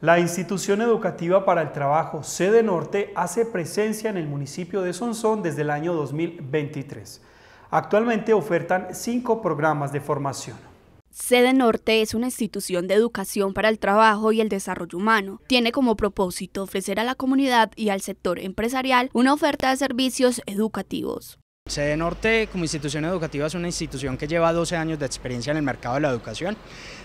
La institución educativa para el trabajo Sede Norte hace presencia en el municipio de Sonsón desde el año 2023. Actualmente ofertan cinco programas de formación. Sede Norte es una institución de educación para el trabajo y el desarrollo humano. Tiene como propósito ofrecer a la comunidad y al sector empresarial una oferta de servicios educativos. Sede Norte como institución educativa es una institución que lleva 12 años de experiencia en el mercado de la educación.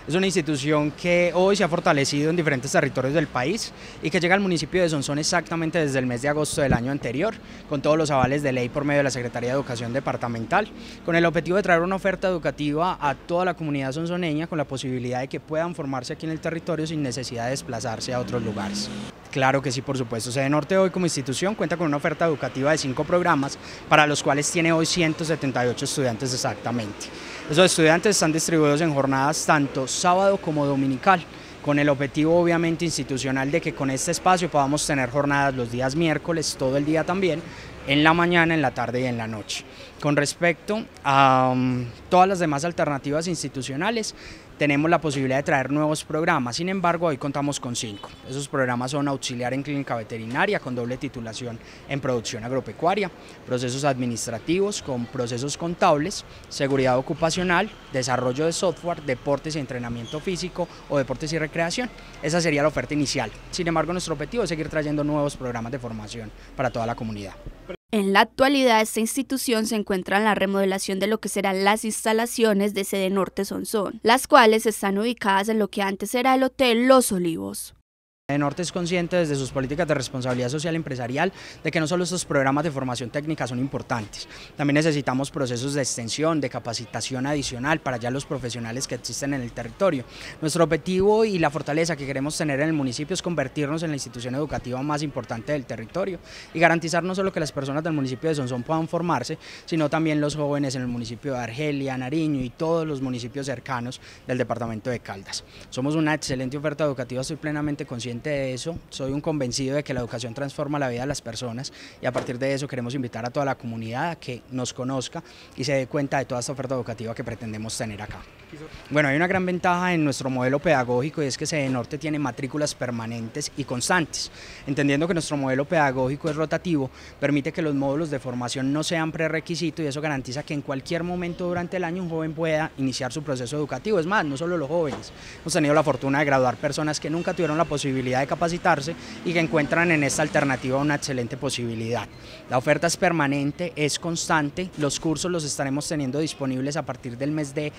Es una institución que hoy se ha fortalecido en diferentes territorios del país y que llega al municipio de Sonsón exactamente desde el mes de agosto del año anterior, con todos los avales de ley por medio de la Secretaría de Educación Departamental, con el objetivo de traer una oferta educativa a toda la comunidad sonsoneña con la posibilidad de que puedan formarse aquí en el territorio sin necesidad de desplazarse a otros lugares. Claro que sí, por supuesto. de Norte hoy como institución cuenta con una oferta educativa de cinco programas para los cuales tiene hoy 178 estudiantes exactamente. Esos estudiantes están distribuidos en jornadas tanto sábado como dominical con el objetivo obviamente institucional de que con este espacio podamos tener jornadas los días miércoles, todo el día también, en la mañana, en la tarde y en la noche. Con respecto a mm, todas las demás alternativas institucionales, tenemos la posibilidad de traer nuevos programas, sin embargo hoy contamos con cinco. Esos programas son auxiliar en clínica veterinaria con doble titulación en producción agropecuaria, procesos administrativos con procesos contables, seguridad ocupacional, desarrollo de software, deportes y entrenamiento físico o deportes y recreación. Esa sería la oferta inicial. Sin embargo nuestro objetivo es seguir trayendo nuevos programas de formación para toda la comunidad. En la actualidad, esta institución se encuentra en la remodelación de lo que serán las instalaciones de sede norte Sonsón, las cuales están ubicadas en lo que antes era el Hotel Los Olivos. Norte es consciente desde sus políticas de responsabilidad social empresarial de que no solo estos programas de formación técnica son importantes, también necesitamos procesos de extensión, de capacitación adicional para ya los profesionales que existen en el territorio. Nuestro objetivo y la fortaleza que queremos tener en el municipio es convertirnos en la institución educativa más importante del territorio y garantizar no solo que las personas del municipio de Sonsón puedan formarse, sino también los jóvenes en el municipio de Argelia, Nariño y todos los municipios cercanos del departamento de Caldas. Somos una excelente oferta educativa, estoy plenamente consciente de eso, soy un convencido de que la educación transforma la vida de las personas y a partir de eso queremos invitar a toda la comunidad a que nos conozca y se dé cuenta de toda esta oferta educativa que pretendemos tener acá. Bueno, hay una gran ventaja en nuestro modelo pedagógico y es que Sede Norte tiene matrículas permanentes y constantes. Entendiendo que nuestro modelo pedagógico es rotativo, permite que los módulos de formación no sean prerequisito y eso garantiza que en cualquier momento durante el año un joven pueda iniciar su proceso educativo. Es más, no solo los jóvenes. Hemos tenido la fortuna de graduar personas que nunca tuvieron la posibilidad de capacitarse y que encuentran en esta alternativa una excelente posibilidad. La oferta es permanente, es constante, los cursos los estaremos teniendo disponibles a partir del mes de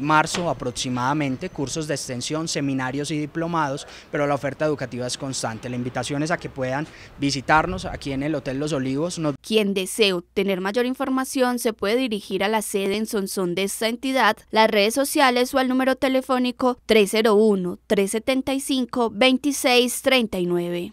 marzo eh, marzo aproximadamente, cursos de extensión, seminarios y diplomados, pero la oferta educativa es constante. La invitación es a que puedan visitarnos aquí en el Hotel Los Olivos. Quien desee tener mayor información se puede dirigir a la sede en Sonsón de esta entidad, las redes sociales o al número telefónico 301 375 2639.